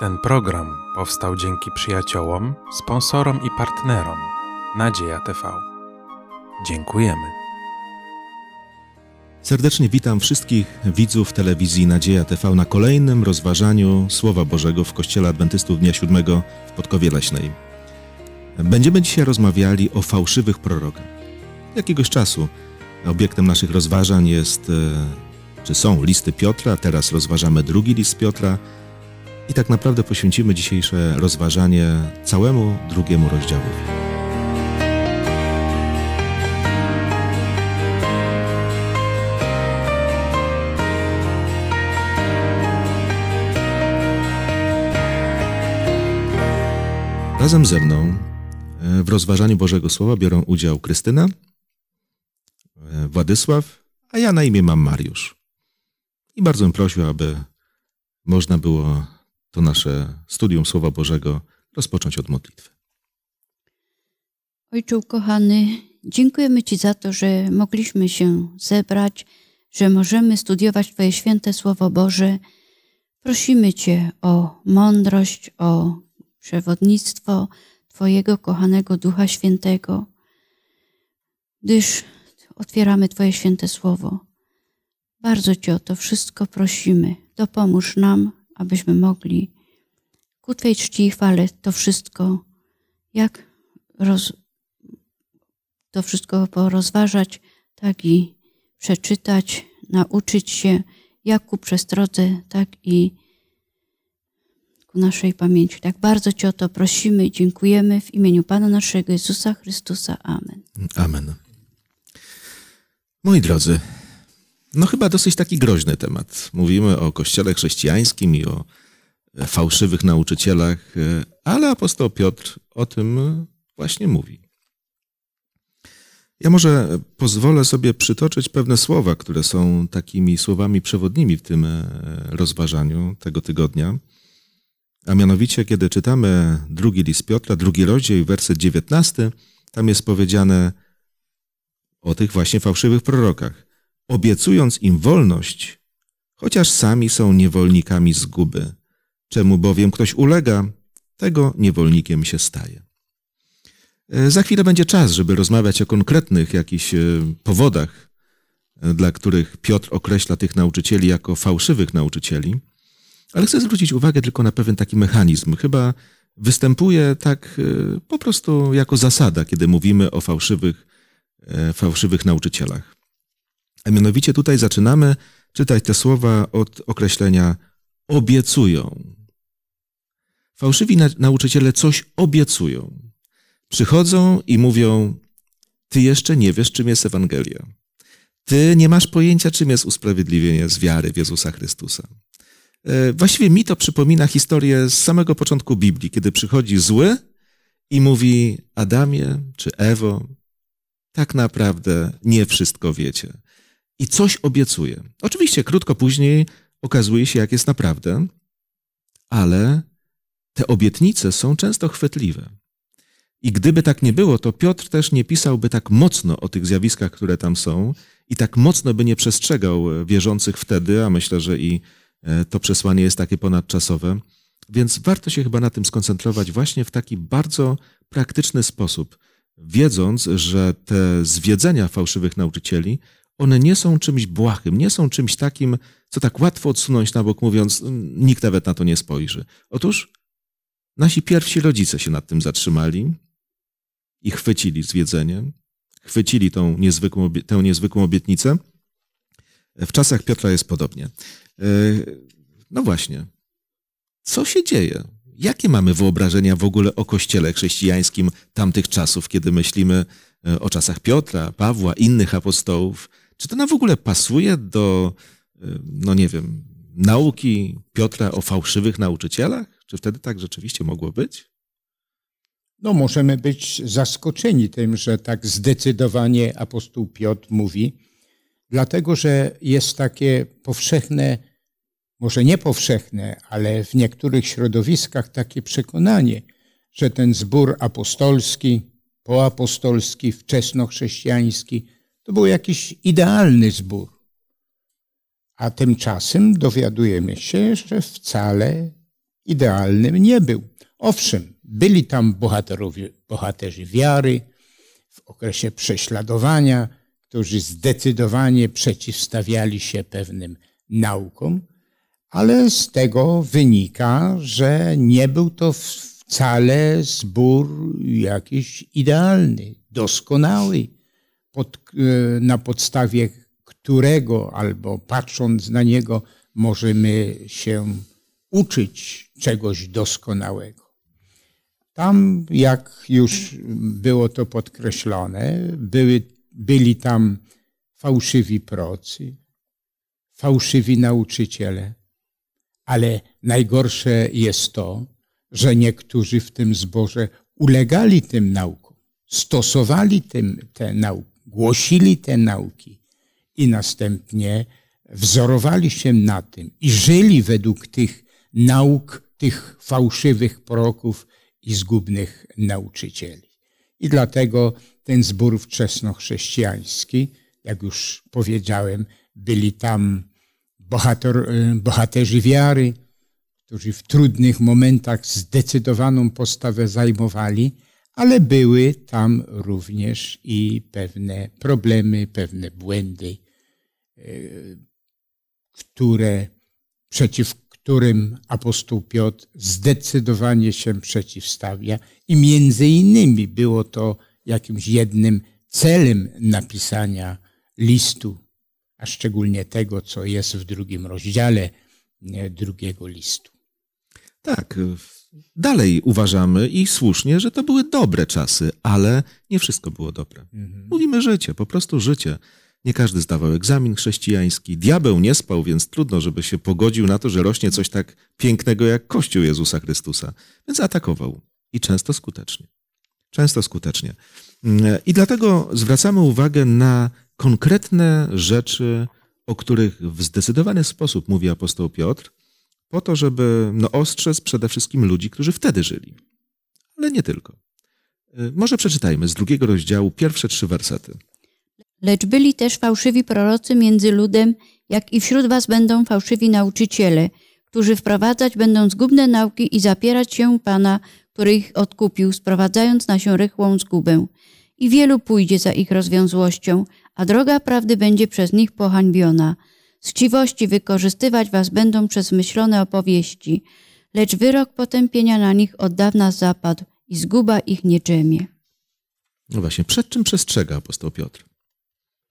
Ten program powstał dzięki przyjaciołom, sponsorom i partnerom Nadzieja TV. Dziękujemy. Serdecznie witam wszystkich widzów telewizji Nadzieja TV na kolejnym rozważaniu Słowa Bożego w Kościele Adwentystów Dnia Siódmego w Podkowie Leśnej. Będziemy dzisiaj rozmawiali o fałszywych prorokach. Jakiegoś czasu obiektem naszych rozważań jest, e, czy są listy Piotra, teraz rozważamy drugi list Piotra, i tak naprawdę poświęcimy dzisiejsze rozważanie całemu drugiemu rozdziałowi. Razem ze mną e, w rozważaniu Bożego Słowa biorą udział Krystyna, e, Władysław, a ja na imię mam Mariusz. I bardzo bym prosił, aby można było to nasze studium Słowa Bożego rozpocząć od modlitwy. Ojcze ukochany, dziękujemy Ci za to, że mogliśmy się zebrać, że możemy studiować Twoje święte Słowo Boże. Prosimy Cię o mądrość, o przewodnictwo Twojego kochanego Ducha Świętego, gdyż otwieramy Twoje święte Słowo. Bardzo Cię o to wszystko prosimy. Dopomóż nam, abyśmy mogli ku Twej czci i chwale to wszystko, jak roz, to wszystko porozważać, tak i przeczytać, nauczyć się, jak ku przestrodze, tak i ku naszej pamięci. Tak bardzo Cię o to prosimy i dziękujemy w imieniu Pana naszego Jezusa Chrystusa. Amen. Amen. Moi drodzy, no chyba dosyć taki groźny temat. Mówimy o kościele chrześcijańskim i o E, fałszywych nauczycielach, e, ale apostoł Piotr o tym właśnie mówi. Ja może pozwolę sobie przytoczyć pewne słowa, które są takimi słowami przewodnimi w tym e, rozważaniu tego tygodnia. A mianowicie, kiedy czytamy drugi list Piotra, drugi rozdział, werset 19, tam jest powiedziane o tych właśnie fałszywych prorokach. Obiecując im wolność, chociaż sami są niewolnikami zguby, Czemu bowiem ktoś ulega, tego niewolnikiem się staje. E, za chwilę będzie czas, żeby rozmawiać o konkretnych jakichś e, powodach, e, dla których Piotr określa tych nauczycieli jako fałszywych nauczycieli, ale chcę zwrócić uwagę tylko na pewien taki mechanizm. Chyba występuje tak po prostu jako zasada, kiedy mówimy o fałszywych, fałszywych nauczycielach. A mianowicie tutaj zaczynamy czytać te słowa od określenia obiecują. Fałszywi na nauczyciele coś obiecują. Przychodzą i mówią: Ty jeszcze nie wiesz, czym jest Ewangelia. Ty nie masz pojęcia, czym jest usprawiedliwienie z wiary w Jezusa Chrystusa. E, właściwie mi to przypomina historię z samego początku Biblii, kiedy przychodzi zły i mówi: Adamie czy Ewo, tak naprawdę nie wszystko wiecie. I coś obiecuje. Oczywiście krótko później okazuje się, jak jest naprawdę, ale te obietnice są często chwytliwe. I gdyby tak nie było, to Piotr też nie pisałby tak mocno o tych zjawiskach, które tam są, i tak mocno by nie przestrzegał e, wierzących wtedy, a myślę, że i e, to przesłanie jest takie ponadczasowe. Więc warto się chyba na tym skoncentrować właśnie w taki bardzo praktyczny sposób, wiedząc, że te zwiedzenia fałszywych nauczycieli one nie są czymś błahym, nie są czymś takim, co tak łatwo odsunąć na bok, mówiąc, mm, nikt nawet na to nie spojrzy. Otóż nasi pierwsi rodzice się nad tym zatrzymali i chwycili zwiedzenie, chwycili tą niezwykłą, tę niezwykłą obietnicę. W czasach Piotra jest podobnie. E, no właśnie, co się dzieje? Jakie mamy wyobrażenia w ogóle o kościele chrześcijańskim tamtych czasów, kiedy myślimy e, o czasach Piotra, Pawła, innych apostołów? Czy to na w ogóle pasuje do, y, no nie wiem, nauki Piotra o fałszywych nauczycielach? Czy wtedy tak rzeczywiście mogło być? No, możemy być zaskoczeni tym, że tak zdecydowanie apostoł Piotr mówi, dlatego że jest takie powszechne, może nie powszechne, ale w niektórych środowiskach takie przekonanie, że ten zbór apostolski, poapostolski, wczesnochrześcijański to był jakiś idealny zbór. A tymczasem dowiadujemy się, że wcale idealnym nie był. Owszem, byli tam bohaterowie, bohaterzy wiary w okresie prześladowania, którzy zdecydowanie przeciwstawiali się pewnym naukom, ale z tego wynika, że nie był to wcale zbór jakiś idealny, doskonały pod, e, na podstawie którego albo patrząc na niego możemy się uczyć czegoś doskonałego. Tam, jak już było to podkreślone, były, byli tam fałszywi procy, fałszywi nauczyciele, ale najgorsze jest to, że niektórzy w tym zborze ulegali tym naukom, stosowali tym, te nauki głosili te nauki i następnie wzorowali się na tym i żyli według tych nauk, tych fałszywych proroków i zgubnych nauczycieli. I dlatego ten zbór wczesnochrześcijański, jak już powiedziałem, byli tam bohater, e, bohaterzy wiary, którzy w trudnych momentach zdecydowaną postawę zajmowali ale były tam również i pewne problemy, pewne błędy, e, które, przeciw którym apostoł Piotr zdecydowanie się przeciwstawia i między innymi było to jakimś jednym celem napisania listu, a szczególnie tego, co jest w drugim rozdziale e, drugiego listu. Tak, dalej uważamy i słusznie, że to były dobre czasy, ale nie wszystko było dobre. Mhm. Mówimy życie, po prostu życie. Nie każdy zdawał egzamin chrześcijański. Diabeł nie spał, więc trudno, żeby się pogodził na to, że rośnie coś tak pięknego jak Kościół Jezusa Chrystusa. Więc atakował i często skutecznie. Często skutecznie. Mm, I dlatego zwracamy uwagę na konkretne rzeczy, o których w zdecydowany sposób mówi apostoł Piotr, po to, żeby no, ostrzec przede wszystkim ludzi, którzy wtedy żyli. Ale nie tylko. Y, może przeczytajmy z drugiego rozdziału pierwsze trzy wersety. Lecz byli też fałszywi prorocy między ludem, jak i wśród was będą fałszywi nauczyciele, którzy wprowadzać będą zgubne nauki i zapierać się Pana, który ich odkupił, sprowadzając na się rychłą zgubę. I wielu pójdzie za ich rozwiązłością, a droga prawdy będzie przez nich pohańbiona – z chciwości wykorzystywać was będą przez myślone opowieści, lecz wyrok potępienia na nich od dawna zapadł i zguba ich nie No właśnie, przed czym przestrzega apostoł Piotr?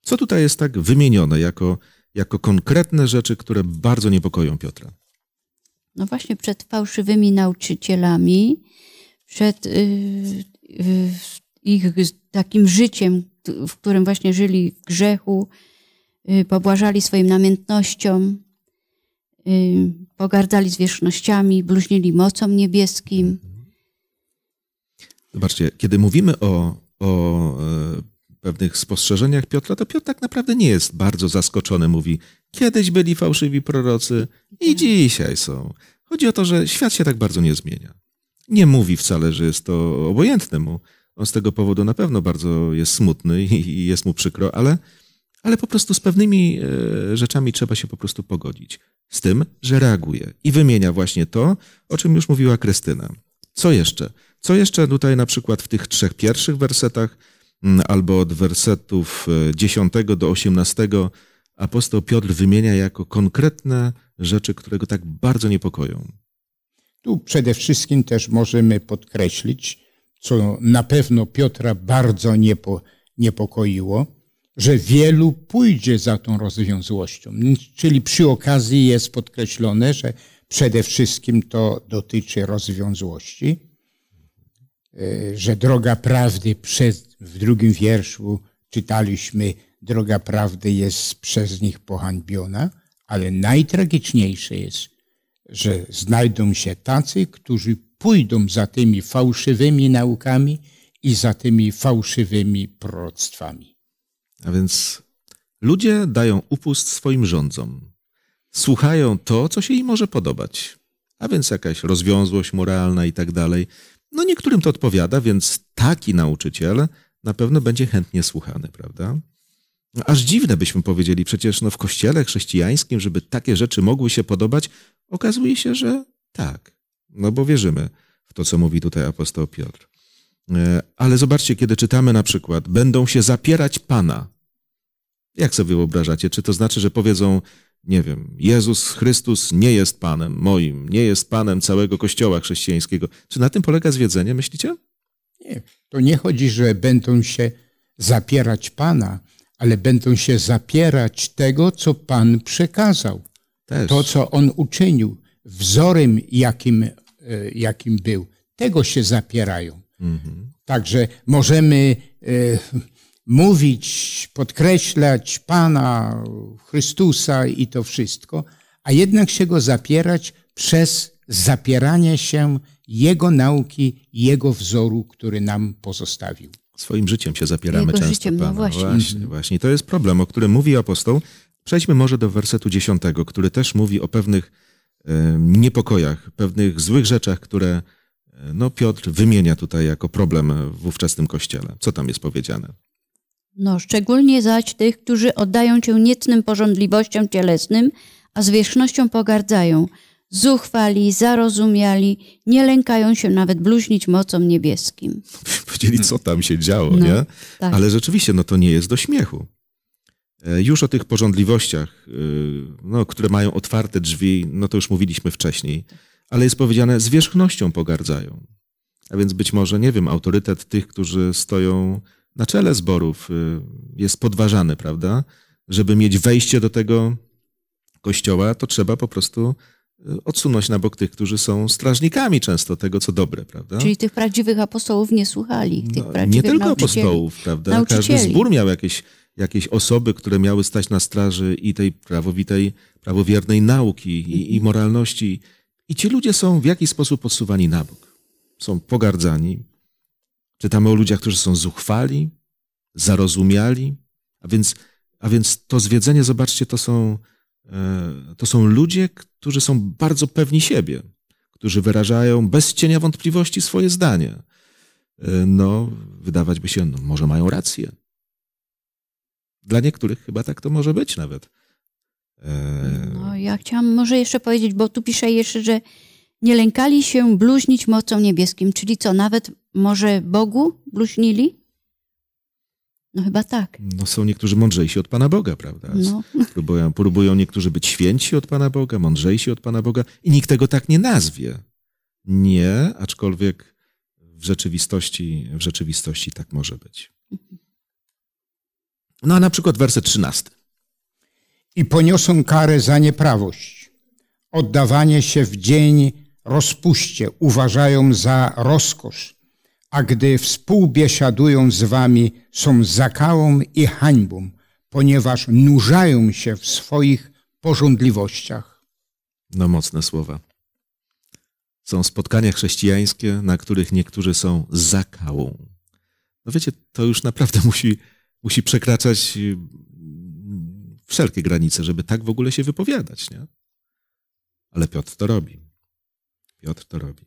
Co tutaj jest tak wymienione jako, jako konkretne rzeczy, które bardzo niepokoją Piotra? No właśnie, przed fałszywymi nauczycielami, przed yy, yy, ich takim życiem, w którym właśnie żyli w grzechu, Y, pobłażali swoim namiętnościom, y, pogardzali zwierzchnościami, bluźnili mocą niebieskim. Zobaczcie, kiedy mówimy o, o e, pewnych spostrzeżeniach Piotra, to Piotr tak naprawdę nie jest bardzo zaskoczony. Mówi, kiedyś byli fałszywi prorocy i tak. dzisiaj są. Chodzi o to, że świat się tak bardzo nie zmienia. Nie mówi wcale, że jest to obojętne mu. On z tego powodu na pewno bardzo jest smutny i jest mu przykro, ale ale po prostu z pewnymi e, rzeczami trzeba się po prostu pogodzić. Z tym, że reaguje i wymienia właśnie to, o czym już mówiła Krystyna. Co jeszcze? Co jeszcze tutaj na przykład w tych trzech pierwszych wersetach, mm, albo od wersetów 10 e, do 18, apostoł Piotr wymienia jako konkretne rzeczy, które go tak bardzo niepokoją? Tu przede wszystkim też możemy podkreślić, co na pewno Piotra bardzo niepo, niepokoiło, że wielu pójdzie za tą rozwiązłością. Czyli przy okazji jest podkreślone, że przede wszystkim to dotyczy rozwiązłości, e, że droga prawdy przez, w drugim wierszu czytaliśmy, droga prawdy jest przez nich pohańbiona, ale najtragiczniejsze jest, że znajdą się tacy, którzy pójdą za tymi fałszywymi naukami i za tymi fałszywymi proroctwami. A więc ludzie dają upust swoim rządzom. Słuchają to, co się im może podobać. A więc jakaś rozwiązłość moralna i tak dalej. No niektórym to odpowiada, więc taki nauczyciel na pewno będzie chętnie słuchany, prawda? No, aż dziwne byśmy powiedzieli, przecież no w kościele chrześcijańskim, żeby takie rzeczy mogły się podobać, okazuje się, że tak. No bo wierzymy w to, co mówi tutaj apostoł Piotr. E, ale zobaczcie, kiedy czytamy na przykład, będą się zapierać Pana. Jak sobie wyobrażacie? Czy to znaczy, że powiedzą, nie wiem, Jezus Chrystus nie jest Panem moim, nie jest Panem całego Kościoła chrześcijańskiego? Czy na tym polega zwiedzenie, myślicie? Nie. To nie chodzi, że będą się zapierać Pana, ale będą się zapierać tego, co Pan przekazał. Też. To, co On uczynił, wzorem, jakim, e, jakim był. Tego się zapierają. Mhm. Także możemy e, mówić, podkreślać Pana Chrystusa i to wszystko, a jednak się go zapierać przez zapieranie się Jego nauki, Jego wzoru, który nam pozostawił. Swoim życiem się zapieramy Jego często. Życiem, no właśnie. Właśnie, mhm. właśnie. To jest problem, o którym mówi apostoł. Przejdźmy może do wersetu dziesiątego, który też mówi o pewnych niepokojach, pewnych złych rzeczach, które no, Piotr wymienia tutaj jako problem w ówczesnym kościele. Co tam jest powiedziane? No, szczególnie zaś tych, którzy oddają cię niecnym porządliwościom cielesnym, a zwierzchnością pogardzają. Zuchwali, zarozumiali, nie lękają się nawet bluźnić mocą niebieskim. Powiedzieli, co tam się działo, no, nie? Tak. Ale rzeczywiście, no to nie jest do śmiechu. E, już o tych porządliwościach, e, no, które mają otwarte drzwi, no to już mówiliśmy wcześniej, ale jest powiedziane, zwierzchnością pogardzają. A więc być może, nie wiem, autorytet tych, którzy stoją na czele zborów y, jest podważany, prawda? Żeby mieć wejście do tego kościoła, to trzeba po prostu y, odsunąć na bok tych, którzy są strażnikami często tego, co dobre, prawda? Czyli tych prawdziwych apostołów nie słuchali. Tych no, nie tylko apostołów, prawda? Każdy zbór miał jakieś, jakieś osoby, które miały stać na straży i tej prawowitej, prawowiernej nauki i, i moralności. I ci ludzie są w jakiś sposób podsuwani na bok. Są pogardzani, Czytamy o ludziach, którzy są zuchwali, zarozumiali, a więc, a więc to zwiedzenie, zobaczcie, to są, e, to są ludzie, którzy są bardzo pewni siebie, którzy wyrażają bez cienia wątpliwości swoje zdanie. E, no, wydawać by się, no, może mają rację. Dla niektórych chyba tak to może być nawet. E, no, ja chciałam może jeszcze powiedzieć, bo tu pisze jeszcze, że nie lękali się bluźnić mocą niebieskim, czyli co, nawet może Bogu bluźnili? No chyba tak. No są niektórzy mądrzejsi od Pana Boga, prawda? No. Próbują, próbują niektórzy być święci od Pana Boga, mądrzejsi od Pana Boga i nikt tego tak nie nazwie. Nie, aczkolwiek w rzeczywistości, w rzeczywistości tak może być. No a na przykład werset 13. I poniosą karę za nieprawość. Oddawanie się w dzień rozpuście uważają za rozkosz, a gdy współbiesiadują z wami, są zakałą i hańbą, ponieważ nurzają się w swoich pożądliwościach. No mocne słowa. Są spotkania chrześcijańskie, na których niektórzy są zakałą. No wiecie, to już naprawdę musi, musi przekraczać mm, wszelkie granice, żeby tak w ogóle się wypowiadać, nie? Ale Piotr to robi. Piotr to robi.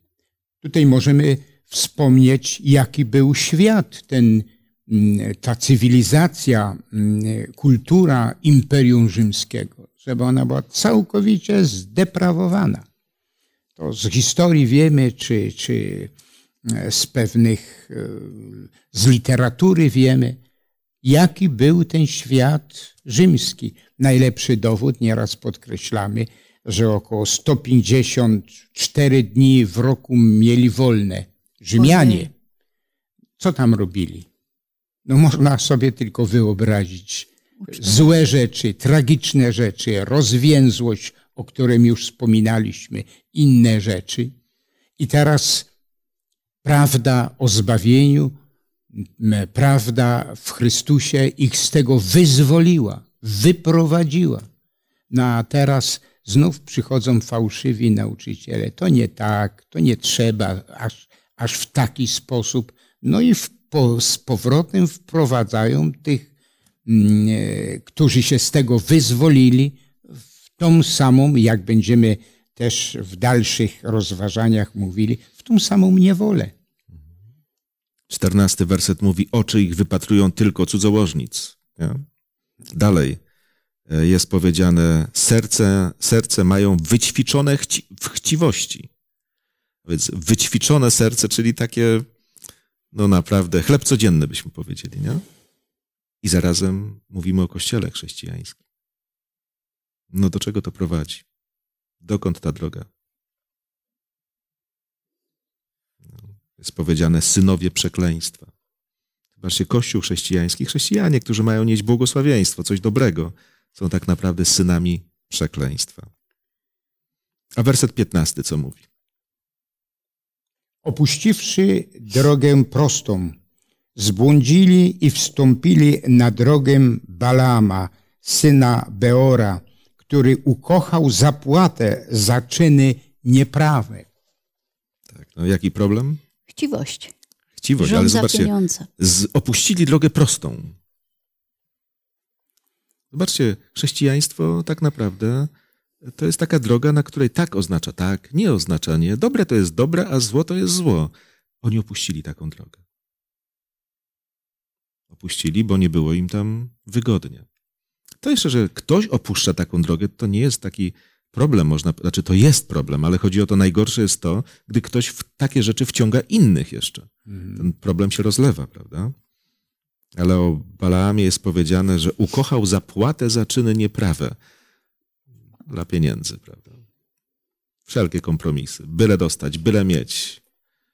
Tutaj możemy wspomnieć, jaki był świat, ten, mm, ta cywilizacja, mm, kultura Imperium Rzymskiego, żeby ona była całkowicie zdeprawowana. To z historii wiemy, czy, czy e, z pewnych, e, z literatury wiemy, jaki był ten świat rzymski. Najlepszy dowód, nieraz podkreślamy, że około 154 dni w roku mieli wolne Rzymianie. Co tam robili? No można sobie tylko wyobrazić złe rzeczy, tragiczne rzeczy, rozwięzłość, o którym już wspominaliśmy, inne rzeczy. I teraz prawda o zbawieniu, prawda w Chrystusie ich z tego wyzwoliła, wyprowadziła. No a teraz znów przychodzą fałszywi nauczyciele. To nie tak, to nie trzeba aż aż w taki sposób. No i w, po, z powrotem wprowadzają tych, mm, e, którzy się z tego wyzwolili, w tą samą, jak będziemy też w dalszych rozważaniach mówili, w tą samą niewolę. Czternasty werset mówi: Oczy ich wypatrują tylko cudzołożnic. Dalej e, jest powiedziane: serce, serce mają wyćwiczone chci w chciwości powiedz, wyćwiczone serce, czyli takie, no naprawdę, chleb codzienny byśmy powiedzieli, nie? I zarazem mówimy o kościele chrześcijańskim. No do czego to prowadzi? Dokąd ta droga? No, jest powiedziane synowie przekleństwa. Zobaczcie, Kościół chrześcijański, chrześcijanie, którzy mają nieść błogosławieństwo, coś dobrego, są tak naprawdę synami przekleństwa. A werset 15 co mówi? Opuściwszy drogę prostą, zbłądzili i wstąpili na drogę Balama, syna Beora, który ukochał zapłatę za czyny nieprawe. Tak, no jaki problem? Chciwość. Chciwość, Rząd ale zobaczcie, pieniądze. opuścili drogę prostą. Zobaczcie, chrześcijaństwo tak naprawdę to jest taka droga, na której tak oznacza tak, nie oznacza nie, dobre to jest dobre, a zło to jest zło. Oni opuścili taką drogę. Opuścili, bo nie było im tam wygodnie. To jeszcze, że ktoś opuszcza taką drogę, to nie jest taki problem, można, znaczy to jest problem, ale chodzi o to, najgorsze jest to, gdy ktoś w takie rzeczy wciąga innych jeszcze. Mhm. Ten problem się rozlewa, prawda? Ale o Balaamie jest powiedziane, że ukochał zapłatę za czyny nieprawe dla pieniędzy, prawda? Wszelkie kompromisy, byle dostać, byle mieć.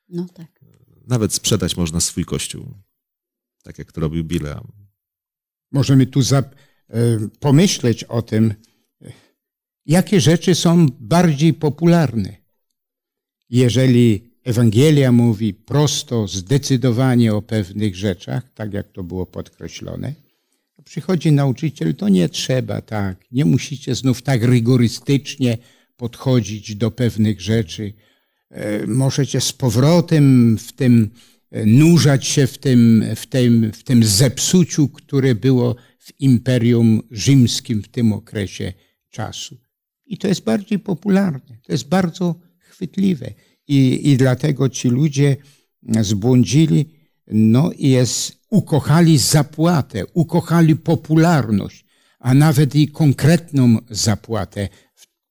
No tak. Nawet sprzedać można swój kościół, tak jak to robił Bileam. Możemy tu zap- e, pomyśleć o tym, jakie rzeczy są bardziej popularne. Jeżeli Ewangelia mówi prosto, zdecydowanie o pewnych rzeczach, tak jak to było podkreślone, przychodzi nauczyciel, to nie trzeba tak. Nie musicie znów tak rygorystycznie podchodzić do pewnych rzeczy. E, możecie z powrotem w tym e, nurzać się w tym, w tym, w tym zepsuciu, które było w Imperium Rzymskim w tym okresie czasu. I to jest bardziej popularne, to jest bardzo chwytliwe. I, i dlatego ci ludzie zbłądzili no jest, ukochali zapłatę, ukochali popularność, a nawet i konkretną zapłatę,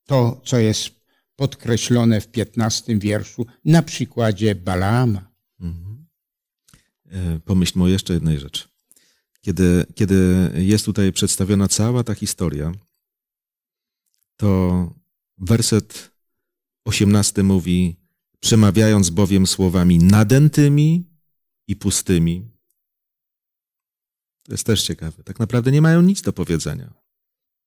to co jest podkreślone w 15 wierszu na przykładzie Balaama. Mhm. E, pomyślmy o jeszcze jednej rzeczy. Kiedy, kiedy jest tutaj przedstawiona cała ta historia, to werset 18 mówi, przemawiając bowiem słowami nadętymi, i pustymi. To jest też ciekawe. Tak naprawdę nie mają nic do powiedzenia.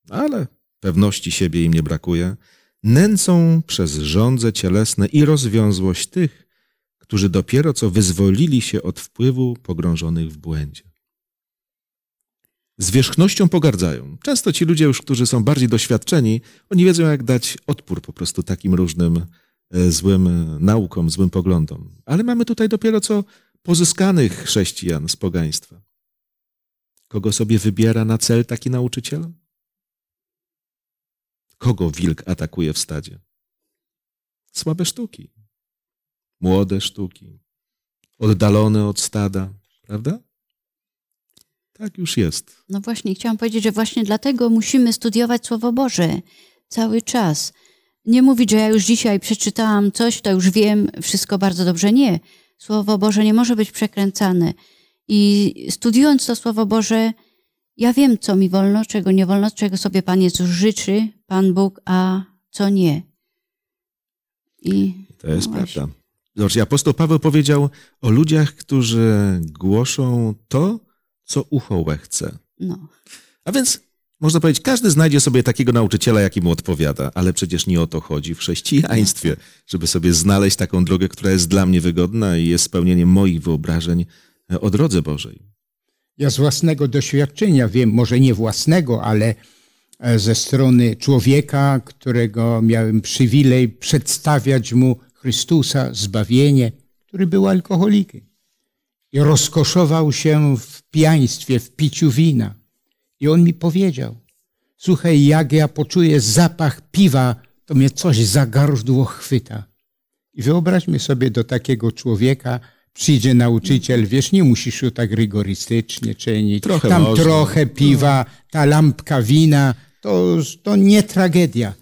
Ale pewności siebie im nie brakuje. Nęcą przez żądze cielesne i rozwiązłość tych, którzy dopiero co wyzwolili się od wpływu pogrążonych w błędzie. Z wierzchnością pogardzają. Często ci ludzie już, którzy są bardziej doświadczeni, oni wiedzą, jak dać odpór po prostu takim różnym e, złym naukom, złym poglądom. Ale mamy tutaj dopiero co pozyskanych chrześcijan z pogaństwa. Kogo sobie wybiera na cel taki nauczyciel? Kogo wilk atakuje w stadzie? Słabe sztuki, młode sztuki, oddalone od stada, prawda? Tak już jest. No właśnie, chciałam powiedzieć, że właśnie dlatego musimy studiować Słowo Boże cały czas. Nie mówić, że ja już dzisiaj przeczytałam coś, to już wiem wszystko bardzo dobrze. Nie. Słowo Boże nie może być przekręcane. I studiując to Słowo Boże, ja wiem, co mi wolno, czego nie wolno, czego sobie Panie Jezus życzy, Pan Bóg, a co nie. I to jest no prawda. Znaczy, apostoł Paweł powiedział o ludziach, którzy głoszą to, co ucho chce. No. A więc można powiedzieć, każdy znajdzie sobie takiego nauczyciela, jaki mu odpowiada, ale przecież nie o to chodzi w chrześcijaństwie, żeby sobie znaleźć taką drogę, która jest dla mnie wygodna i jest spełnieniem moich wyobrażeń e, o drodze Bożej. Ja z własnego doświadczenia wiem, może nie własnego, ale e, ze strony człowieka, którego miałem przywilej przedstawiać mu Chrystusa, zbawienie, który był alkoholikiem. I rozkoszował się w pijaństwie, w piciu wina i on mi powiedział, słuchaj, jak ja poczuję zapach piwa, to mnie coś za gardło chwyta. I wyobraźmy sobie do takiego człowieka, przyjdzie nauczyciel, wiesz, nie musisz się tak rygorystycznie czynić. Trochę Tam można. trochę piwa, ta lampka wina, to, to nie tragedia.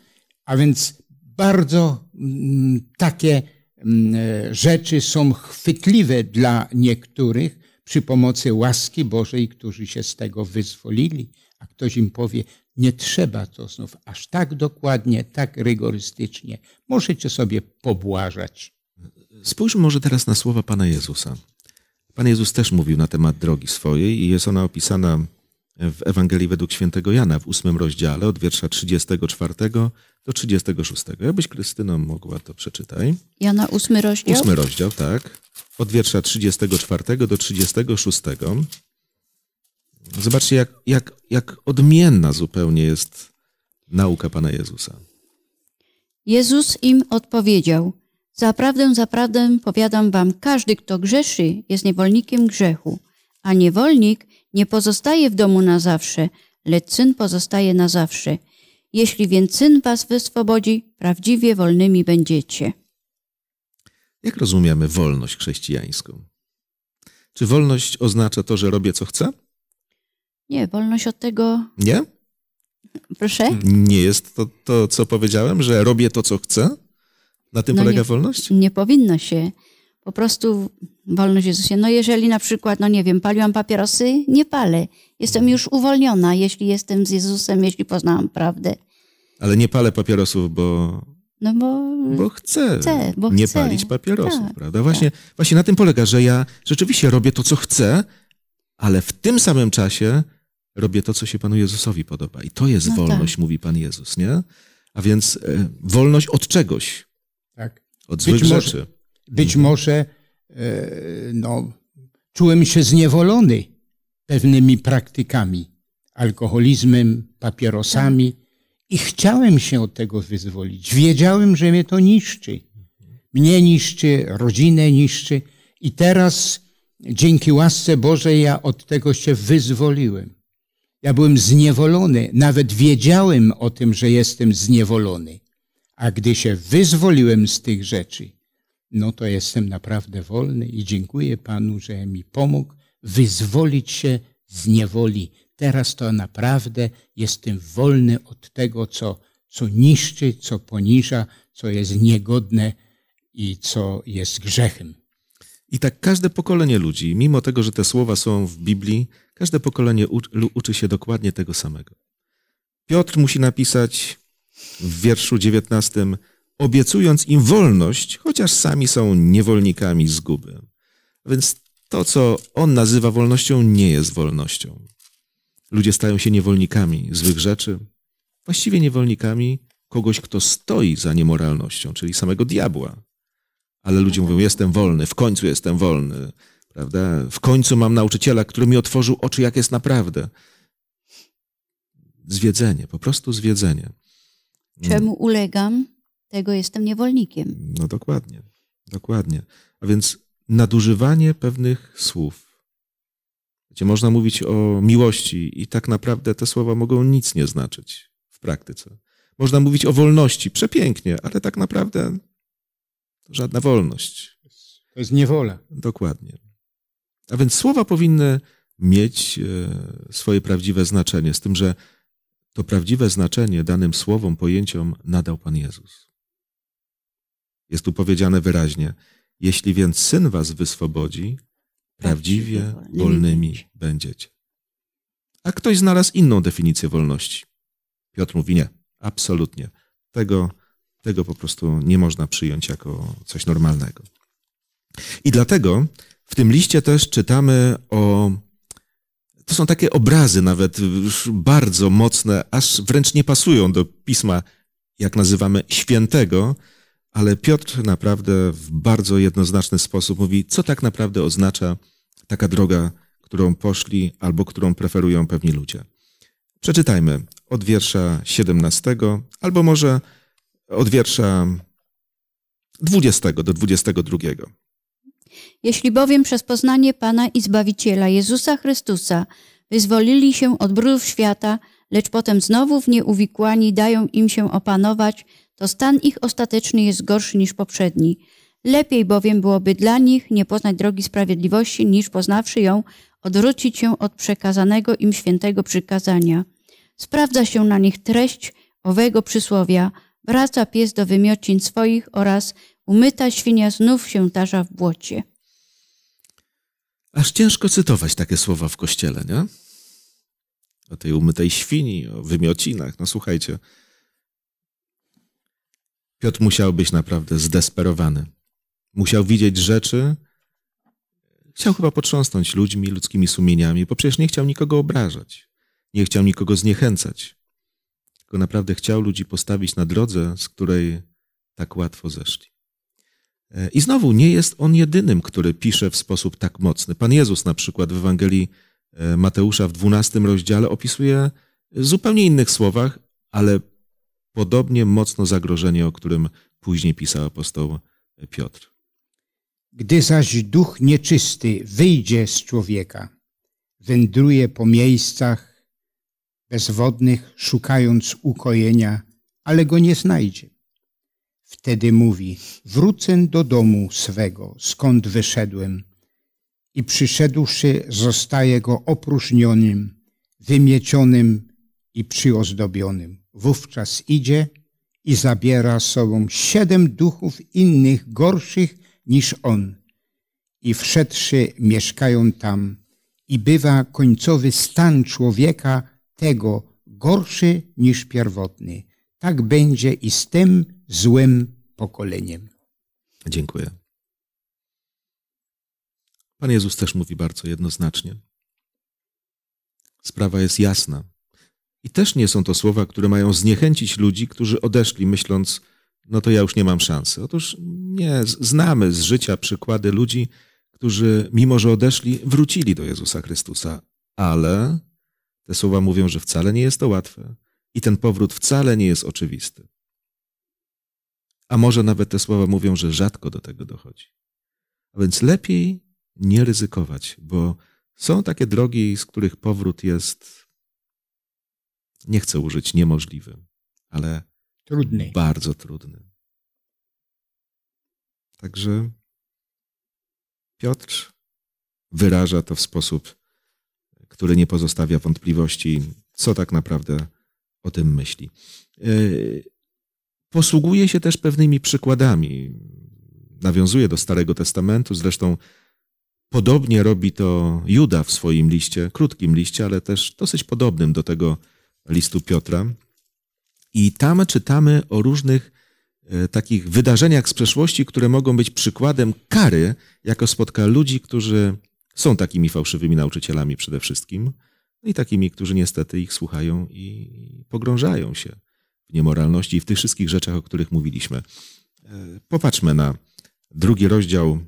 A więc bardzo m, mm, takie m, mm, e, rzeczy są chwytliwe dla niektórych, przy pomocy łaski Bożej, którzy się z tego wyzwolili, a ktoś im powie, nie trzeba to znów aż tak dokładnie, tak rygorystycznie. Możecie sobie pobłażać. Spójrzmy może teraz na słowa Pana Jezusa. Pan Jezus też mówił na temat drogi swojej i jest ona opisana w Ewangelii według świętego Jana w ósmym rozdziale od wiersza 34 do 36. Jakbyś Krystyno mogła to przeczytaj. Jana ósmy rozdział? Ósmy rozdział, tak od wiersza 34 do 36. Zobaczcie, jak, jak, jak odmienna zupełnie jest nauka Pana Jezusa. Jezus im odpowiedział: Zaprawdę, zaprawdę powiadam wam, każdy, kto grzeszy, jest niewolnikiem grzechu, a niewolnik nie pozostaje w domu na zawsze, lecz syn pozostaje na zawsze. Jeśli więc syn was wyswobodzi, prawdziwie wolnymi będziecie. Jak rozumiemy wolność chrześcijańską? Czy wolność oznacza to, że robię co chcę? Nie, wolność od tego. Nie? Proszę? Nie jest to, to co powiedziałem, że robię to, co chcę? Na tym no polega nie, wolność? Nie powinno się. Po prostu wolność Jezusie. No jeżeli na przykład, no nie wiem, paliłam papierosy, nie palę. Jestem już uwolniona, jeśli jestem z Jezusem, jeśli poznałam prawdę. Ale nie palę papierosów, bo no bo, bo chcę. chcę bo nie chcę. palić papierosów, tak, prawda? Tak. Właśnie, tak. właśnie na tym polega, że ja rzeczywiście robię to, co chcę, ale w tym samym czasie robię to, co się Panu Jezusowi podoba. I to jest no tak. wolność, tak. mówi Pan Jezus, nie? A więc e, wolność od czegoś. Tak. Od złych być rzeczy. Może, być mhm. może e, no, czułem się zniewolony pewnymi praktykami, alkoholizmem, papierosami i chciałem się od tego wyzwolić. Wiedziałem, że mnie to niszczy. Mnie niszczy, rodzinę niszczy. I teraz dzięki łasce Bożej ja od tego się wyzwoliłem. Ja byłem zniewolony, nawet wiedziałem o tym, że jestem zniewolony. A gdy się wyzwoliłem z tych rzeczy, no to jestem naprawdę wolny i dziękuję Panu, że mi pomógł wyzwolić się z niewoli, Teraz to naprawdę jestem wolny od tego, co, co niszczy, co poniża, co jest niegodne i co jest grzechem. I tak każde pokolenie ludzi, mimo tego, że te słowa są w Biblii, każde pokolenie uczy się dokładnie tego samego. Piotr musi napisać w wierszu 19, obiecując im wolność, chociaż sami są niewolnikami zguby. Więc to, co on nazywa wolnością, nie jest wolnością. Ludzie stają się niewolnikami złych rzeczy, właściwie niewolnikami kogoś, kto stoi za niemoralnością, czyli samego diabła. Ale ludzie mówią: Jestem wolny, w końcu jestem wolny, prawda? W końcu mam nauczyciela, który mi otworzył oczy, jak jest naprawdę. Zwiedzenie, po prostu zwiedzenie. Czemu ulegam, tego jestem niewolnikiem. No dokładnie, dokładnie. A więc nadużywanie pewnych słów, gdzie można mówić o miłości i tak naprawdę te słowa mogą nic nie znaczyć w praktyce. Można mówić o wolności, przepięknie, ale tak naprawdę żadna wolność. To jest niewola. Dokładnie. A więc słowa powinny mieć e, swoje prawdziwe znaczenie, z tym, że to prawdziwe znaczenie danym słowom, pojęciom nadał Pan Jezus. Jest tu powiedziane wyraźnie: Jeśli więc syn was wyswobodzi, tak, Prawdziwie wolnymi będziecie. A ktoś znalazł inną definicję wolności. Piotr mówi nie, absolutnie. Tego, tego po prostu nie można przyjąć jako coś normalnego. I dlatego w tym liście też czytamy o. To są takie obrazy, nawet bardzo mocne, aż wręcz nie pasują do pisma, jak nazywamy świętego, ale Piotr naprawdę w bardzo jednoznaczny sposób mówi, co tak naprawdę oznacza taka droga, którą poszli albo którą preferują pewni ludzie. Przeczytajmy od wiersza 17, albo może od wiersza 20 do 22. Jeśli bowiem przez poznanie Pana i Zbawiciela Jezusa Chrystusa wyzwolili się od brudów świata, lecz potem znowu w nie uwikłani dają im się opanować to stan ich ostateczny jest gorszy niż poprzedni. Lepiej bowiem byłoby dla nich nie poznać drogi sprawiedliwości, niż poznawszy ją, odwrócić się od przekazanego im świętego przykazania. Sprawdza się na nich treść owego przysłowia: wraca pies do wymiocin swoich oraz umyta świnia znów się tarza w błocie. Aż ciężko cytować takie słowa w kościele, nie? O tej umytej świni, o wymiocinach. No słuchajcie, Piotr musiał być naprawdę zdesperowany. Musiał widzieć rzeczy, chciał chyba potrząsnąć ludźmi, ludzkimi sumieniami, bo przecież nie chciał nikogo obrażać, nie chciał nikogo zniechęcać. Tylko naprawdę chciał ludzi postawić na drodze, z której tak łatwo zeszli. E, I znowu nie jest on jedynym, który pisze w sposób tak mocny. Pan Jezus na przykład w Ewangelii e, Mateusza w 12 rozdziale opisuje w zupełnie innych słowach, ale podobnie mocno zagrożenie, o którym później pisał apostoł Piotr. Gdy zaś duch nieczysty wyjdzie z człowieka, wędruje po miejscach bezwodnych, szukając ukojenia, ale go nie znajdzie. Wtedy mówi: Wrócę do domu swego, skąd wyszedłem. I przyszedłszy, zostaje go opróżnionym, wymiecionym i przyozdobionym wówczas idzie i zabiera sobą siedem duchów innych gorszych niż on. I wszedłszy mieszkają tam i bywa końcowy stan człowieka tego gorszy niż pierwotny. Tak będzie i z tym złym pokoleniem. Dziękuję. Pan Jezus też mówi bardzo jednoznacznie. Sprawa jest jasna. I też nie są to słowa, które mają zniechęcić ludzi, którzy odeszli myśląc, no to ja już nie mam szansy. Otóż nie, znamy z życia przykłady ludzi, którzy mimo że odeszli, wrócili do Jezusa Chrystusa, ale te słowa mówią, że wcale nie jest to łatwe i ten powrót wcale nie jest oczywisty. A może nawet te słowa mówią, że rzadko do tego dochodzi. A więc lepiej nie ryzykować, bo są takie drogi, z których powrót jest nie chcę użyć niemożliwy, ale trudny. bardzo trudny. Także Piotr wyraża to w sposób, który nie pozostawia wątpliwości, co tak naprawdę o tym myśli. E, posługuje się też pewnymi przykładami. Nawiązuje do Starego Testamentu, zresztą podobnie robi to Juda w swoim liście, krótkim liście, ale też dosyć podobnym do tego, listu Piotra. I tam czytamy o różnych e, takich wydarzeniach z przeszłości, które mogą być przykładem kary, jako spotka ludzi, którzy są takimi fałszywymi nauczycielami przede wszystkim no i takimi, którzy niestety ich słuchają i pogrążają się w niemoralności i w tych wszystkich rzeczach, o których mówiliśmy. E, popatrzmy na drugi rozdział,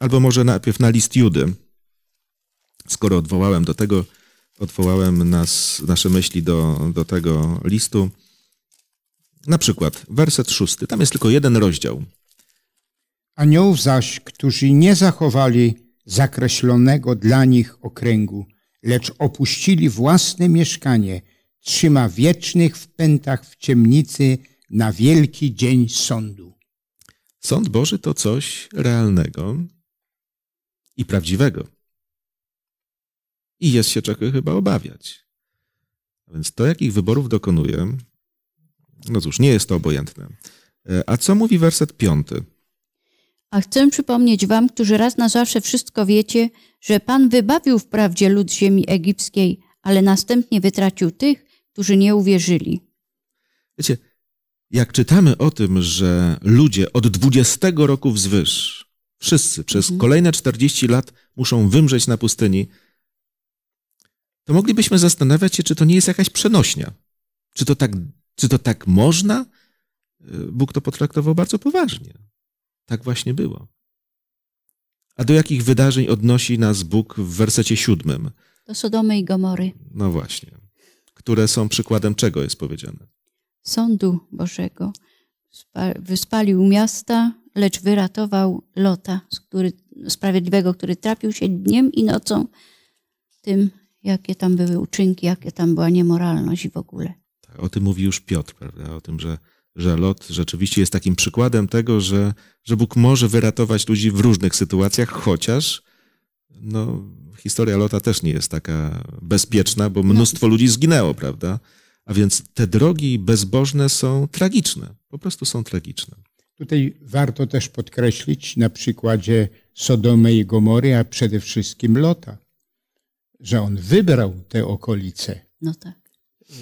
albo może najpierw na list Judy. Skoro odwołałem do tego odwołałem nas, nasze myśli do, do tego listu. Na przykład werset szósty, tam jest tylko jeden rozdział. Aniołów zaś, którzy nie zachowali zakreślonego dla nich okręgu, lecz opuścili własne mieszkanie, trzyma wiecznych w pętach w ciemnicy na wielki dzień sądu. Sąd Boży to coś realnego i prawdziwego i jest się czego chyba obawiać. Więc to, jakich wyborów dokonuję, no cóż, nie jest to obojętne. E, a co mówi werset piąty? A chcę przypomnieć wam, którzy raz na zawsze wszystko wiecie, że Pan wybawił wprawdzie lud ziemi egipskiej, ale następnie wytracił tych, którzy nie uwierzyli. Wiecie, jak czytamy o tym, że ludzie od 20 roku wzwyż, wszyscy przez mhm. kolejne 40 lat muszą wymrzeć na pustyni, to moglibyśmy zastanawiać się, czy to nie jest jakaś przenośnia. Czy to tak, czy to tak można? E, Bóg to potraktował bardzo poważnie. Tak właśnie było. A do jakich wydarzeń odnosi nas Bóg w wersecie siódmym? Do Sodomy i Gomory. No właśnie. Które są przykładem czego jest powiedziane? Sądu Bożego. Wyspalił miasta, lecz wyratował Lota, który, sprawiedliwego, który trapił się dniem i nocą tym jakie tam były uczynki, jakie tam była niemoralność i w ogóle. Tak, o tym mówi już Piotr, prawda? O tym, że, że lot rzeczywiście jest takim przykładem tego, że, że Bóg może wyratować ludzi w różnych sytuacjach, chociaż no, historia lota też nie jest taka bezpieczna, bo no. mnóstwo no. ludzi zginęło, prawda? A więc te drogi bezbożne są tragiczne, po prostu są tragiczne. Tutaj warto też podkreślić na przykładzie Sodomy i Gomory, a przede wszystkim Lota, że on wybrał te okolice. No tak.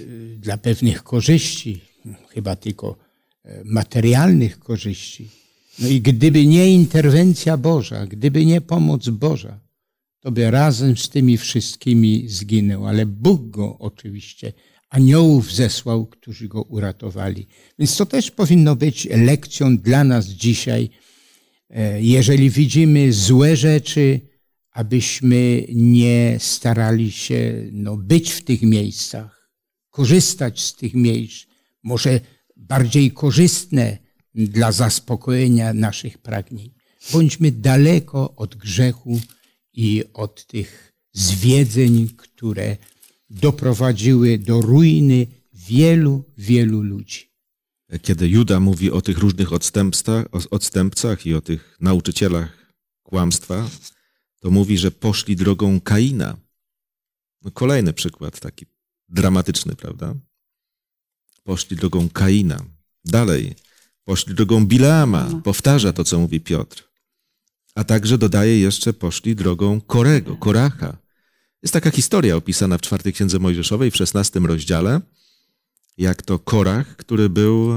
Y, dla pewnych korzyści, chyba tylko e, materialnych korzyści. No i gdyby nie interwencja Boża, gdyby nie pomoc Boża, to by razem z tymi wszystkimi zginął. Ale Bóg go oczywiście, aniołów zesłał, którzy go uratowali. Więc to też powinno być lekcją dla nas dzisiaj. E, jeżeli widzimy złe rzeczy, abyśmy nie starali się no, być w tych miejscach, korzystać z tych miejsc, może bardziej korzystne dla zaspokojenia naszych pragnień. Bądźmy daleko od grzechu i od tych zwiedzeń, które doprowadziły do ruiny wielu, wielu ludzi. Kiedy Juda mówi o tych różnych odstępcach, o odstępcach i o tych nauczycielach kłamstwa, to mówi, że poszli drogą Kaina. No kolejny przykład taki dramatyczny, prawda? Poszli drogą Kaina. Dalej, poszli drogą Bileama. No. Powtarza to, co mówi Piotr. A także dodaje jeszcze, poszli drogą Korego, Koracha. Jest taka historia opisana w czwartej księdze Mojżeszowej w szesnastym rozdziale, jak to Korach, który był...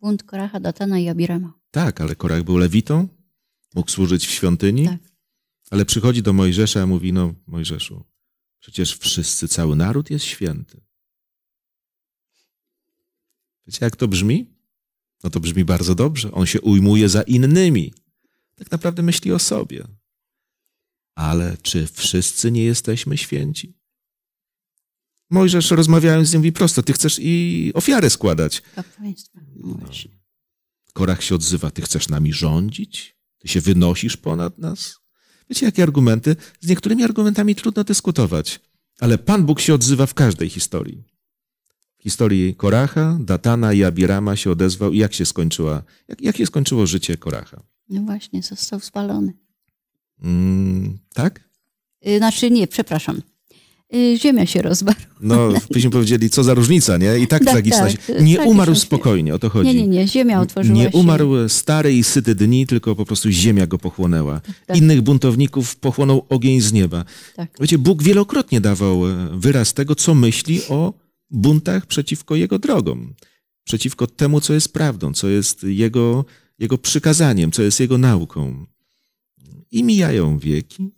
Bunt Koracha, Datana i Abirama. Tak, ale Korach był lewitą, mógł służyć w świątyni. Tak. Ale przychodzi do Mojżesza i mówi, no Mojżeszu, przecież wszyscy, cały naród jest święty. Wiecie, jak to brzmi? No to brzmi bardzo dobrze. On się ujmuje za innymi. Tak naprawdę myśli o sobie. Ale czy wszyscy nie jesteśmy święci? Mojżesz rozmawiając z nim mówi prosto, ty chcesz i ofiarę składać. No. Korach się odzywa, ty chcesz nami rządzić? Ty się wynosisz ponad nas? Wiecie, jakie argumenty? Z niektórymi argumentami trudno dyskutować, ale Pan Bóg się odzywa w każdej historii. W historii Koracha, Datana i Abirama się odezwał i jak się skończyła, jak, jak się skończyło życie Koracha? No właśnie, został spalony. Mm, tak? Y, znaczy nie, przepraszam. Y, ziemia się rozwarła. No, byśmy powiedzieli, co za różnica, nie? I tak, tak tragiczna. Tak, tak nie umarł się. spokojnie, o to chodzi. Nie, nie, nie, ziemia otworzyła się. Nie umarł stary i syty dni, tylko po prostu ziemia go pochłonęła. Tak. tak. Innych buntowników pochłonął ogień z nieba. Tak. Wiecie, Bóg wielokrotnie dawał e, wyraz tego, co myśli o buntach przeciwko jego drogom, przeciwko temu, co jest prawdą, co jest jego, jego przykazaniem, co jest jego nauką. I mijają wieki,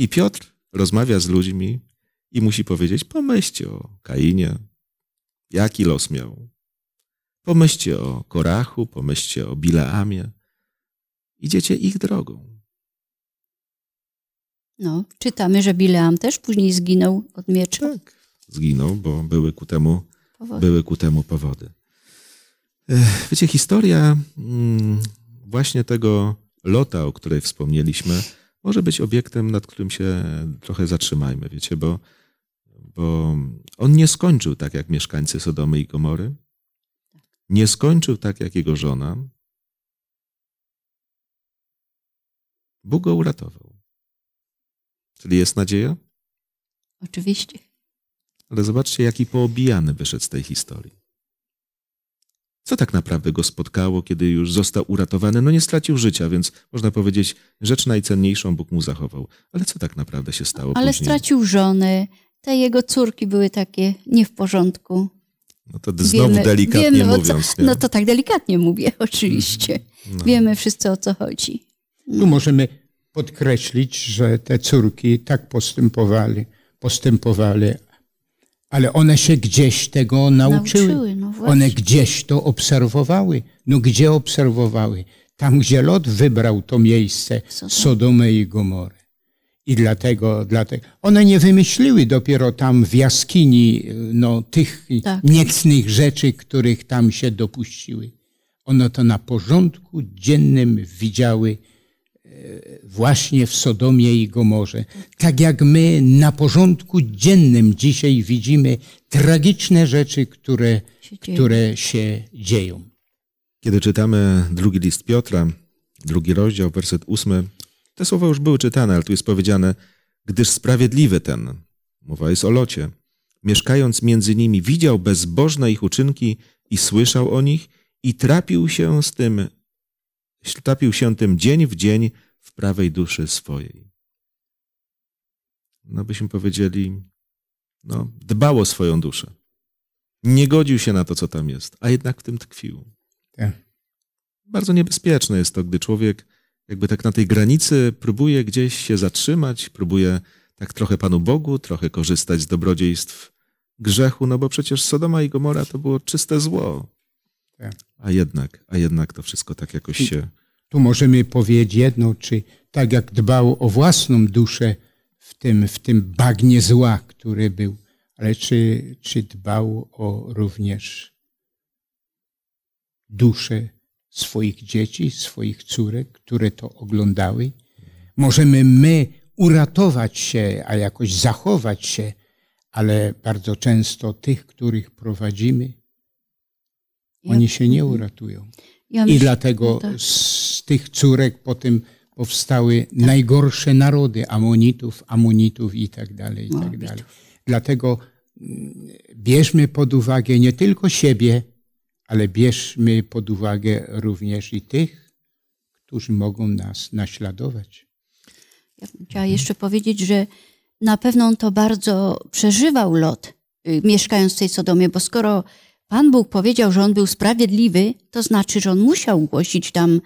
i Piotr rozmawia z ludźmi i musi powiedzieć: pomyślcie o Kainie, jaki los miał. Pomyślcie o Korachu, pomyślcie o Bileamie. Idziecie ich drogą. No, czytamy, że Bileam też później zginął od miecza. Tak, zginął, bo były ku temu powody. Były ku temu powody. Wiecie, historia mm, właśnie tego lota, o której wspomnieliśmy, może być obiektem, nad którym się trochę zatrzymajmy, wiecie, bo, bo on nie skończył tak jak mieszkańcy Sodomy i Gomory, nie skończył tak jak jego żona. Bóg go uratował. Czyli jest nadzieja? Oczywiście. Ale zobaczcie, jaki poobijany wyszedł z tej historii co tak naprawdę go spotkało, kiedy już został uratowany. No nie stracił życia, więc można powiedzieć, rzecz najcenniejszą Bóg mu zachował. Ale co tak naprawdę się stało Ale później? stracił żonę, te jego córki były takie nie w porządku. No to znowu wiemy, delikatnie wiemy, mówiąc. Co, no to tak delikatnie mówię, oczywiście. Mhm. No. Wiemy wszyscy, o co chodzi. No. Tu możemy podkreślić, że te córki tak postępowali, postępowali. Ale one się gdzieś tego nauczyły. nauczyły no one gdzieś to obserwowały. No gdzie obserwowały? Tam, gdzie Lot wybrał to miejsce, Sodomy i Gomory. I dlatego, dlatego one nie wymyśliły dopiero tam w jaskini no, tych tak. niecnych rzeczy, których tam się dopuściły. One to na porządku dziennym widziały właśnie w Sodomie i Gomorze. Tak jak my na porządku dziennym dzisiaj widzimy tragiczne rzeczy, które się które się dzieją. Kiedy czytamy drugi list Piotra, drugi rozdział, werset ósmy, te słowa już były czytane, ale tu jest powiedziane, gdyż sprawiedliwy ten, mowa jest o locie, mieszkając między nimi, widział bezbożne ich uczynki i słyszał o nich i trapił się z tym, trapił się tym dzień w dzień, prawej duszy swojej. No byśmy powiedzieli, no, dbał o swoją duszę. Nie godził się na to, co tam jest, a jednak w tym tkwił. Tak. Bardzo niebezpieczne jest to, gdy człowiek jakby tak na tej granicy próbuje gdzieś się zatrzymać, próbuje tak trochę Panu Bogu, trochę korzystać z dobrodziejstw grzechu, no bo przecież Sodoma i Gomora to było czyste zło. Tak. A jednak, a jednak to wszystko tak jakoś się tu możemy powiedzieć jedno, czy tak jak dbał o własną duszę w tym, w tym bagnie zła, który był, ale czy, czy dbał o również duszę swoich dzieci, swoich córek, które to oglądały? Możemy my uratować się, a jakoś zachować się, ale bardzo często tych, których prowadzimy, oni się nie mhm. uratują. Ja myślę, I dlatego no tak tych córek potem powstały tak. najgorsze narody Amonitów, Amonitów i tak dalej, i no, tak dalej. Dlatego mm, bierzmy pod uwagę nie tylko siebie, ale bierzmy pod uwagę również i tych, którzy mogą nas naśladować. Ja bym chciała mhm. jeszcze powiedzieć, że na pewno on to bardzo przeżywał lot, y, mieszkając w tej Sodomie, bo skoro Pan Bóg powiedział, że on był sprawiedliwy, to znaczy, że on musiał głosić tam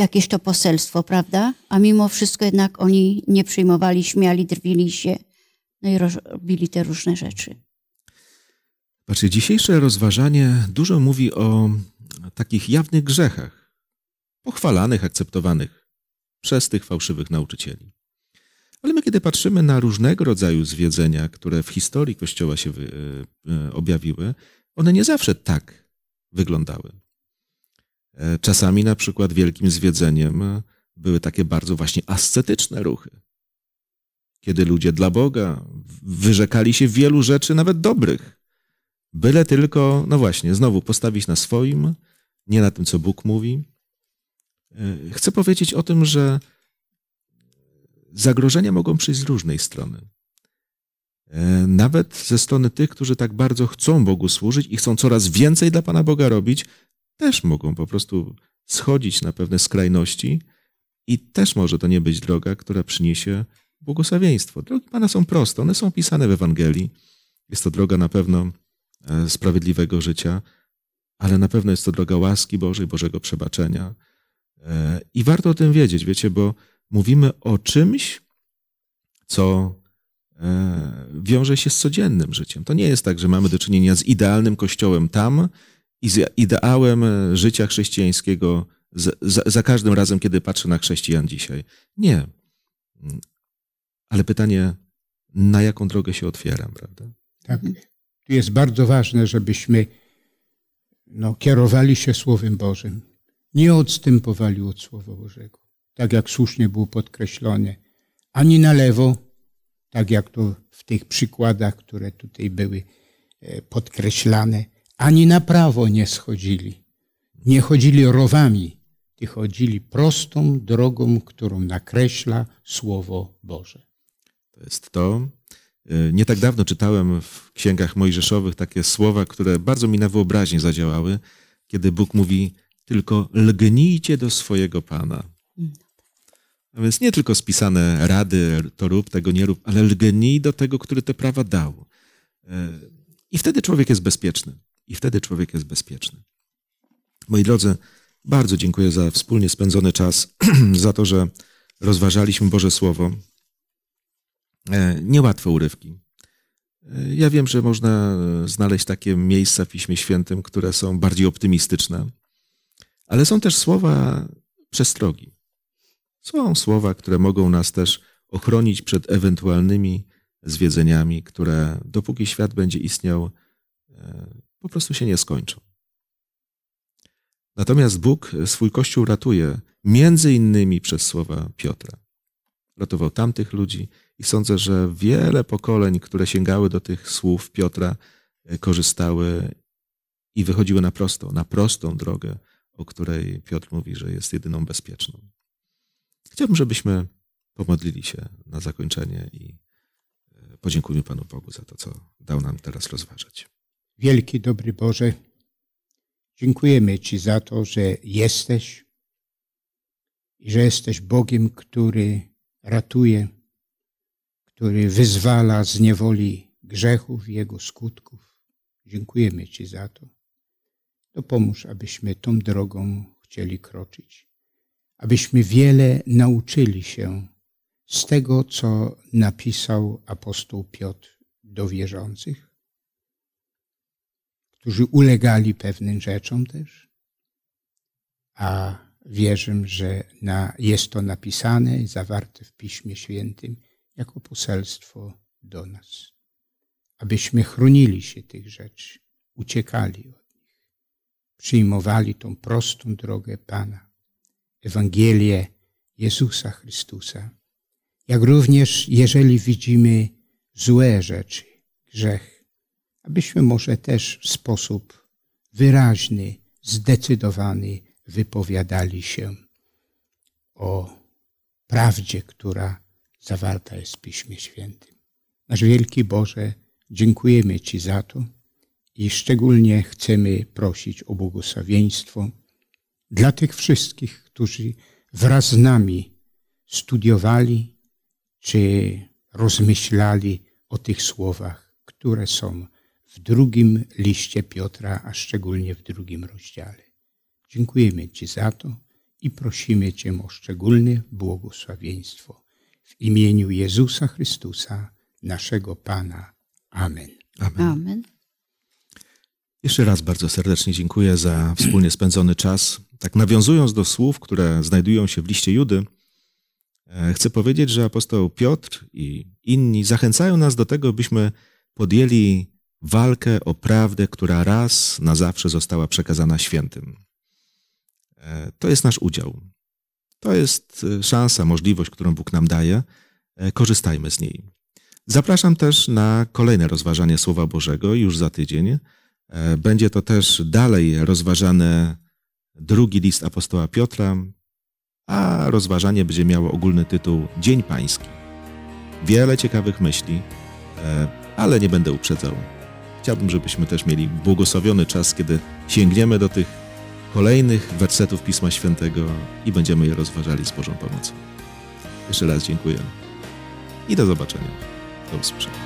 jakieś to poselstwo, prawda? A mimo wszystko jednak oni nie przyjmowali, śmiali, drwili się, no i robili te różne rzeczy. Patrzcie, dzisiejsze rozważanie dużo mówi o takich jawnych grzechach, pochwalanych, akceptowanych przez tych fałszywych nauczycieli. Ale my, kiedy patrzymy na różnego rodzaju zwiedzenia, które w historii Kościoła się e, e, objawiły, one nie zawsze tak wyglądały. E, czasami na przykład wielkim zwiedzeniem e, były takie bardzo właśnie ascetyczne ruchy, kiedy ludzie dla Boga wyrzekali się wielu rzeczy, nawet dobrych, byle tylko, no właśnie, znowu postawić na swoim, nie na tym, co Bóg mówi. E, chcę powiedzieć o tym, że zagrożenia mogą przyjść z różnej strony. Nawet ze strony tych, którzy tak bardzo chcą Bogu służyć i chcą coraz więcej dla Pana Boga robić, też mogą po prostu schodzić na pewne skrajności i też może to nie być droga, która przyniesie błogosławieństwo. Drogi Pana są proste, one są opisane w Ewangelii. Jest to droga na pewno e, sprawiedliwego życia, ale na pewno jest to droga łaski Bożej, Bożego przebaczenia. E, I warto o tym wiedzieć, wiecie, bo mówimy o czymś, co e, wiąże się z codziennym życiem. To nie jest tak, że mamy do czynienia z idealnym kościołem tam i z ideałem e, życia chrześcijańskiego za, za, za każdym razem, kiedy patrzę na chrześcijan dzisiaj. Nie. Mm. Ale pytanie, na jaką drogę się otwieram, prawda? Tak. Tu jest bardzo ważne, żebyśmy no, kierowali się Słowem Bożym. Nie odstępowali od Słowa Bożego, tak jak słusznie było podkreślone, ani na lewo, tak jak to w tych przykładach, które tutaj były e, podkreślane ani na prawo nie schodzili. Nie chodzili rowami, i chodzili prostą drogą, którą nakreśla Słowo Boże. To jest to. E, nie tak dawno czytałem w księgach mojżeszowych takie słowa, które bardzo mi na wyobraźnię zadziałały, kiedy Bóg mówi: Tylko lgnijcie do swojego Pana. A więc nie tylko spisane rady, to rób, tego nie rób, ale lgnij do tego, który te prawa dał. E, I wtedy człowiek jest bezpieczny i wtedy człowiek jest bezpieczny. Moi drodzy, bardzo dziękuję za wspólnie spędzony czas, za to, że rozważaliśmy Boże Słowo. E, niełatwe urywki. E, ja wiem, że można znaleźć takie miejsca w Piśmie Świętym, które są bardziej optymistyczne, ale są też słowa przestrogi. Są słowa, które mogą nas też ochronić przed ewentualnymi zwiedzeniami, które dopóki świat będzie istniał, e, po prostu się nie skończą. Natomiast Bóg e, swój Kościół ratuje między innymi przez słowa Piotra. Ratował tamtych ludzi i sądzę, że wiele pokoleń, które sięgały do tych słów Piotra, e, korzystały i wychodziły na prostą, na prostą drogę, o której Piotr mówi, że jest jedyną bezpieczną. Chciałbym, żebyśmy pomodlili się na zakończenie i e, podziękujmy Panu Bogu za to, co dał nam teraz rozważać. Wielki, dobry Boże, dziękujemy Ci za to, że jesteś i że jesteś Bogiem, który ratuje, który wyzwala z niewoli grzechów i jego skutków. Dziękujemy Ci za to. To pomóż, abyśmy tą drogą chcieli kroczyć, abyśmy wiele nauczyli się z tego, co napisał apostoł Piotr do wierzących którzy ulegali pewnym rzeczom też, a wierzę, że na, jest to napisane i zawarte w Piśmie Świętym jako poselstwo do nas, abyśmy chronili się tych rzeczy, uciekali od nich, przyjmowali tą prostą drogę Pana, Ewangelię Jezusa Chrystusa, jak również jeżeli widzimy złe rzeczy, grzech, abyśmy może też w sposób wyraźny, zdecydowany wypowiadali się o prawdzie, która zawarta jest w Piśmie Świętym. Nasz wielki Boże, dziękujemy Ci za to i szczególnie chcemy prosić o błogosławieństwo dla tych wszystkich, którzy wraz z nami studiowali czy rozmyślali o tych słowach, które są w drugim liście Piotra, a szczególnie w drugim rozdziale. Dziękujemy Ci za to i prosimy Cię o szczególne błogosławieństwo. W imieniu Jezusa Chrystusa, naszego Pana. Amen. Amen. Amen. Jeszcze raz bardzo serdecznie dziękuję za wspólnie spędzony czas. Tak nawiązując do słów, które znajdują się w liście Judy, e, chcę powiedzieć, że apostoł Piotr i inni zachęcają nas do tego, byśmy podjęli walkę o prawdę, która raz na zawsze została przekazana świętym. E, to jest nasz udział. To jest e, szansa, możliwość, którą Bóg nam daje. E, korzystajmy z niej. Zapraszam też na kolejne rozważanie Słowa Bożego już za tydzień. Będzie to też dalej rozważane drugi list apostoła Piotra, a rozważanie będzie miało ogólny tytuł Dzień Pański. Wiele ciekawych myśli, ale nie będę uprzedzał. Chciałbym, żebyśmy też mieli błogosławiony czas, kiedy sięgniemy do tych kolejnych wersetów Pisma Świętego i będziemy je rozważali z Bożą pomocą. Jeszcze raz dziękuję i do zobaczenia. Do usłyszenia.